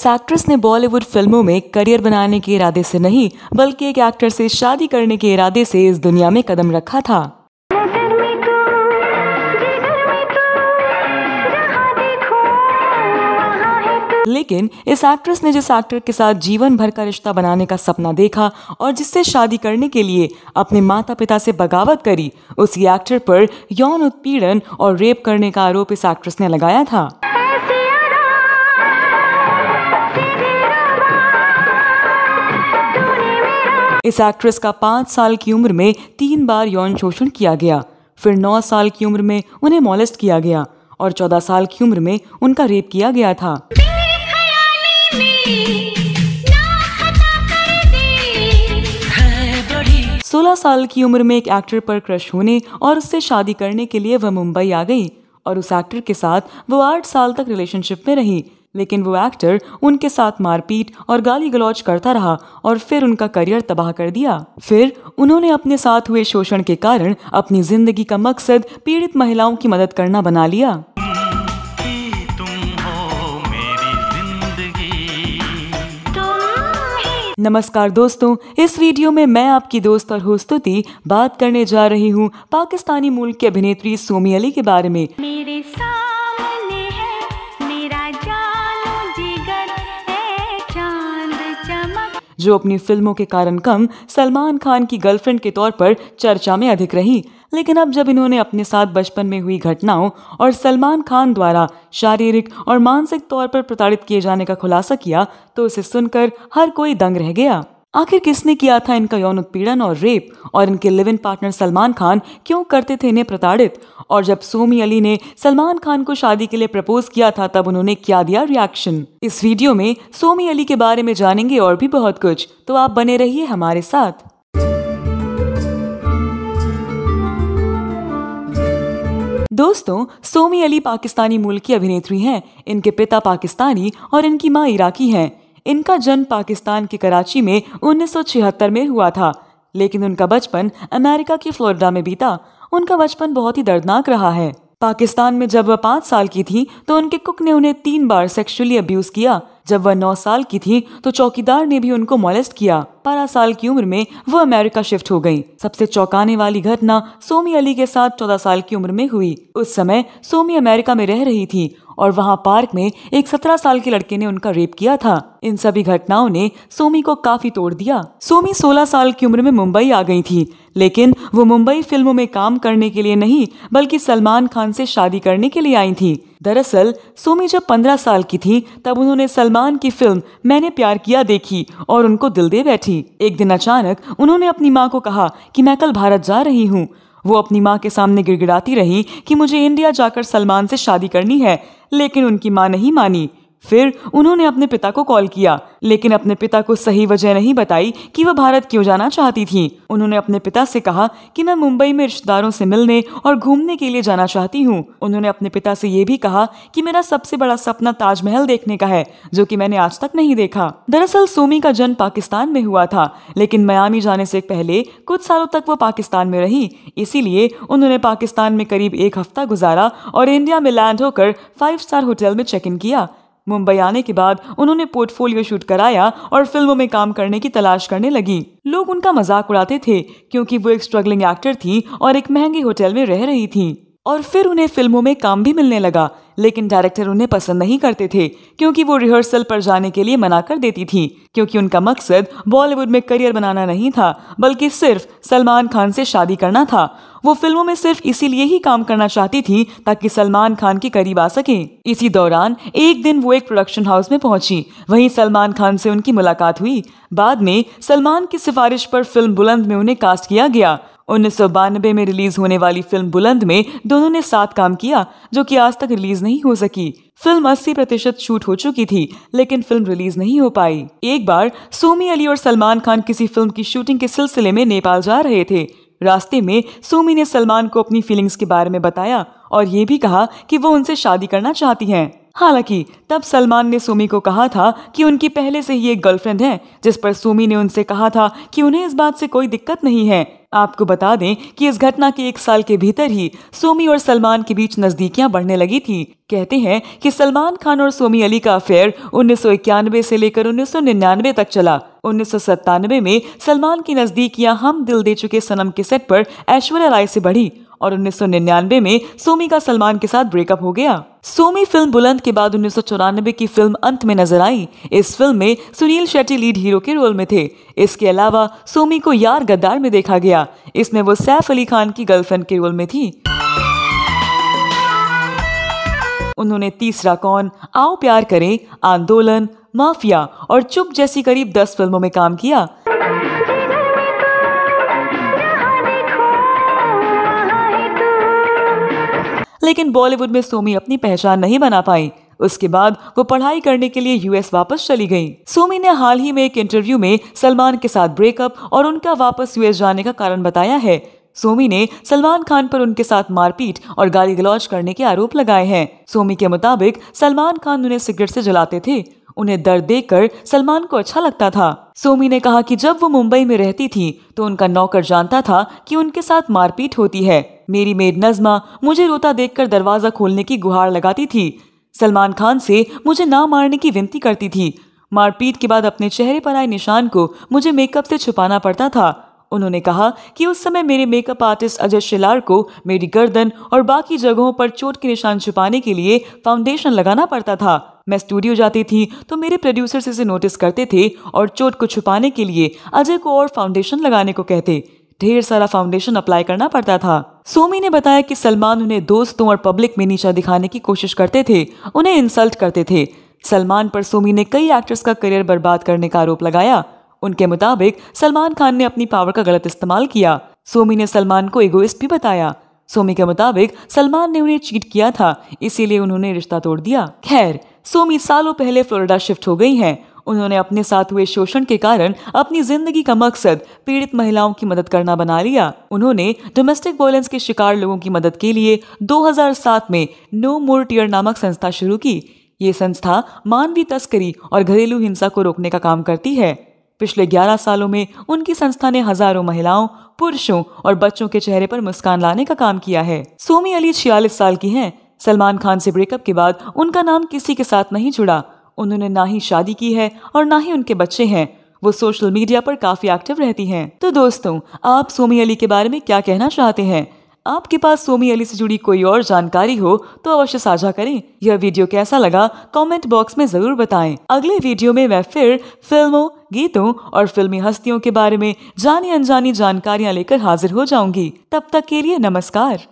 इस एक्ट्रेस ने बॉलीवुड फिल्मों में करियर बनाने के इरादे से नहीं बल्कि एक एक्टर से शादी करने के इरादे से इस दुनिया में कदम रखा था तो, तो, तो। लेकिन इस एक्ट्रेस ने जिस एक्टर के साथ जीवन भर का रिश्ता बनाने का सपना देखा और जिससे शादी करने के लिए अपने माता पिता से बगावत करी उसी एक्टर पर यौन उत्पीड़न और रेप करने का आरोप इस एक्ट्रेस ने लगाया था इस एक्ट्रेस का पाँच साल की उम्र में तीन बार यौन शोषण किया गया फिर नौ साल की उम्र में उन्हें मॉलेस्ट किया गया और चौदह साल की उम्र में उनका रेप किया गया था सोलह साल की उम्र में एक एक्टर पर क्रश होने और उससे शादी करने के लिए वह मुंबई आ गई और उस एक्टर के साथ वो आठ साल तक रिलेशनशिप में रही लेकिन वो एक्टर उनके साथ मारपीट और गाली गलौज करता रहा और फिर उनका करियर तबाह कर दिया फिर उन्होंने अपने साथ हुए शोषण के कारण अपनी जिंदगी का मकसद पीड़ित महिलाओं की मदद करना बना लिया नमस्कार दोस्तों इस वीडियो में मैं आपकी दोस्त और होस्तुति बात करने जा रही हूँ पाकिस्तानी मूल की अभिनेत्री सोमी अली के बारे में मेरे साथ जो अपनी फिल्मों के कारण कम सलमान खान की गर्लफ्रेंड के तौर पर चर्चा में अधिक रही लेकिन अब जब इन्होंने अपने साथ बचपन में हुई घटनाओं और सलमान खान द्वारा शारीरिक और मानसिक तौर पर प्रताड़ित किए जाने का खुलासा किया तो उसे सुनकर हर कोई दंग रह गया आखिर किसने किया था इनका यौन उत्पीड़न और रेप और इनके live in partner Salman Khan क्यों करते थे इन्हें प्रताड़ित और जब सोमी अली ने सलमान खान को शादी के लिए प्रपोज किया था तब उन्होंने क्या दिया रिएक्शन इस वीडियो में सोमी अली के बारे में जानेंगे और भी बहुत कुछ तो आप बने रहिए हमारे साथ दोस्तों सोमी अली पाकिस्तानी मूल की अभिनेत्री हैं इनके पिता पाकिस्तानी और इनकी माँ इराकी हैं इनका जन्म पाकिस्तान की कराची में 1976 में हुआ था लेकिन उनका बचपन अमेरिका की फ्लोरिडा में बीता उनका बचपन बहुत ही दर्दनाक रहा है पाकिस्तान में जब वह पाँच साल की थी तो उनके कुक ने उन्हें तीन बार सेक्सुअली अब्यूज किया जब वह नौ साल की थी तो चौकीदार ने भी उनको मोलेस्ट किया बारह साल की उम्र में वो अमेरिका शिफ्ट हो गई सबसे चौंकाने वाली घटना सोमी अली के साथ चौदह साल की उम्र में हुई उस समय सोमी अमेरिका में रह रही थी और वहाँ पार्क में एक सत्रह साल के लड़के ने उनका रेप किया था इन सभी घटनाओं ने सोमी को काफी तोड़ दिया सोमी सोलह साल की उम्र में मुंबई आ गई थी लेकिन वो मुंबई फिल्मों में काम करने के लिए नहीं बल्कि सलमान खान से शादी करने के लिए आई थी दरअसल सोमी जब पंद्रह साल की थी तब उन्होंने सलमान की फिल्म मैंने प्यार किया देखी और उनको दिल दे बैठी एक दिन अचानक उन्होंने अपनी माँ को कहा कि मैं कल भारत जा रही हूँ वो अपनी माँ के सामने गिड़गिड़ाती रही कि मुझे इंडिया जाकर सलमान से शादी करनी है लेकिन उनकी माँ नहीं मानी फिर उन्होंने अपने पिता को कॉल किया लेकिन अपने पिता को सही वजह नहीं बताई कि वह भारत क्यों जाना चाहती थी उन्होंने अपने पिता से कहा कि मैं मुंबई में रिश्तेदारों से मिलने और घूमने के लिए जाना चाहती हूँ उन्होंने अपने पिता से ये भी कहा कि मेरा सबसे बड़ा सपना ताजमहल देखने का है जो की मैंने आज तक नहीं देखा दरअसल सोमी का जन्म पाकिस्तान में हुआ था लेकिन मयामी जाने से पहले कुछ सालों तक वो पाकिस्तान में रही इसीलिए उन्होंने पाकिस्तान में करीब एक हफ्ता गुजारा और इंडिया में लैंड होकर फाइव स्टार होटल में चेक इन किया मुंबई आने के बाद उन्होंने पोर्टफोलियो शूट कराया और फिल्मों में काम करने की तलाश करने लगी लोग उनका मजाक उड़ाते थे क्योंकि वो एक स्ट्रगलिंग एक्टर थी और एक महंगे होटल में रह रही थी और फिर उन्हें फिल्मों में काम भी मिलने लगा लेकिन डायरेक्टर उन्हें पसंद नहीं करते थे क्योंकि वो रिहर्सल पर जाने के लिए मना कर देती थी क्योंकि उनका मकसद बॉलीवुड में करियर बनाना नहीं था बल्कि सिर्फ सलमान खान से शादी करना था वो फिल्मों में सिर्फ इसीलिए ही काम करना चाहती थी ताकि सलमान खान के करीब आ सके इसी दौरान एक दिन वो एक प्रोडक्शन हाउस में पहुंची वहीं सलमान खान से उनकी मुलाकात हुई बाद में सलमान की सिफारिश पर फिल्म बुलंद में उन्हें कास्ट किया गया उन्नीस में रिलीज होने वाली फिल्म बुलंद में दोनों ने साथ काम किया जो कि आज तक रिलीज नहीं हो सकी फिल्म 80 प्रतिशत शूट हो चुकी थी लेकिन फिल्म रिलीज नहीं हो पाई एक बार सोमी अली और सलमान खान किसी फिल्म की शूटिंग के सिलसिले में नेपाल जा रहे थे रास्ते में सोमी ने सलमान को अपनी फीलिंग्स के बारे में बताया और ये भी कहा कि वो उनसे शादी करना चाहती हैं हालांकि तब सलमान ने सोमी को कहा था कि उनकी पहले से ही एक गर्लफ्रेंड है जिस पर सोमी ने उनसे कहा था कि उन्हें इस बात से कोई दिक्कत नहीं है आपको बता दें कि इस घटना के एक साल के भीतर ही सोमी और सलमान के बीच नजदीकियां बढ़ने लगी थी कहते हैं कि सलमान खान और सोमी अली का अफेयर उन्नीस से लेकर उन्नीस तक चला उन्नीस में सलमान की नजदीकियां हम दिल दे चुके सनम के सेट पर ऐश्वर्या राय से बढ़ी और 1999 में सोमी का सलमान के साथ ब्रेकअप हो गया सोमी फिल्म बुलंद के बाद उन्नीस की फिल्म अंत में नजर आई इस फिल्म में सुनील शेट्टी लीड हीरो के रोल में थे इसके अलावा सोमी को यार गद्दार में देखा गया इसमें वो सैफ अली खान की गर्लफ्रेंड के रोल में थी उन्होंने तीसरा कौन आओ प्यार करें आंदोलन माफिया और चुप जैसी करीब दस फिल्मों में काम किया लेकिन बॉलीवुड में सोमी अपनी पहचान नहीं बना पाई उसके बाद वो पढ़ाई करने के लिए यूएस वापस चली गईं। सोमी ने हाल ही में एक इंटरव्यू में सलमान के साथ ब्रेकअप और उनका वापस यूएस जाने का कारण बताया है सोमी ने सलमान खान पर उनके साथ मारपीट और गाली गलौज करने के आरोप लगाए हैं सोमी के मुताबिक सलमान खान उन्हें सिगरेट से जलाते थे उन्हें दर्द देकर सलमान को अच्छा लगता था सोमी ने कहा कि जब वो मुंबई में रहती थी तो उनका नौकर जानता था कि उनके साथ मारपीट होती है मेरी मेड नजमा मुझे रोता देखकर दरवाजा खोलने की गुहार लगाती थी सलमान खान से मुझे ना मारने की विनती करती थी मारपीट के बाद अपने चेहरे पर आए निशान को मुझे मेकअप से छुपाना पड़ता था उन्होंने कहा कि उस समय मेरे मेकअप आर्टिस्ट अजय शिलार को मेरी गर्दन और बाकी जगहों पर चोट के निशान छुपाने के लिए फाउंडेशन लगाना पड़ता था मैं स्टूडियो जाती थी तो मेरे प्रोड्यूसर्स इसे नोटिस करते थे और चोट को छुपाने के लिए अजय को और फाउंडेशन लगाने को कहते ढेर सारा फाउंडेशन अप्लाई करना पड़ता था सोमी ने बताया कि सलमान उन्हें दोस्तों और पब्लिक में नीचा दिखाने की कोशिश करते थे उन्हें इंसल्ट करते थे सलमान पर सोमी ने कई एक्टर्स का करियर बर्बाद करने का आरोप लगाया उनके मुताबिक सलमान खान ने अपनी पावर का गलत इस्तेमाल किया सोमी ने सलमान को इगोइस्ट भी बताया सोमी के मुताबिक सलमान ने उन्हें चीट किया था इसीलिए उन्होंने रिश्ता तोड़ दिया खैर सोमी सालों पहले फ्लोरिडा शिफ्ट हो गई हैं उन्होंने अपने साथ हुए शोषण के कारण अपनी जिंदगी का मकसद पीड़ित महिलाओं की मदद करना बना लिया उन्होंने डोमेस्टिक वायलेंस के शिकार लोगों की मदद के लिए 2007 में नो मोर टियर नामक संस्था शुरू की ये संस्था मानवीय तस्करी और घरेलू हिंसा को रोकने का काम करती है पिछले 11 सालों में उनकी संस्था ने हजारों महिलाओं पुरुषों और बच्चों के चेहरे पर मुस्कान लाने का काम किया है सोमी अली छियालीस साल की हैं सलमान खान से ब्रेकअप के बाद उनका नाम किसी के साथ नहीं जुड़ा उन्होंने ना ही शादी की है और ना ही उनके बच्चे हैं वो सोशल मीडिया पर काफी एक्टिव रहती हैं तो दोस्तों आप सोमी अली के बारे में क्या कहना चाहते हैं आपके पास सोमी अली से जुड़ी कोई और जानकारी हो तो अवश्य साझा करें यह वीडियो कैसा लगा कमेंट बॉक्स में जरूर बताएं अगले वीडियो में मैं फिर फिल्मों गीतों और फिल्मी हस्तियों के बारे में जानी अनजानी जानकारियां लेकर हाजिर हो जाऊंगी तब तक के लिए नमस्कार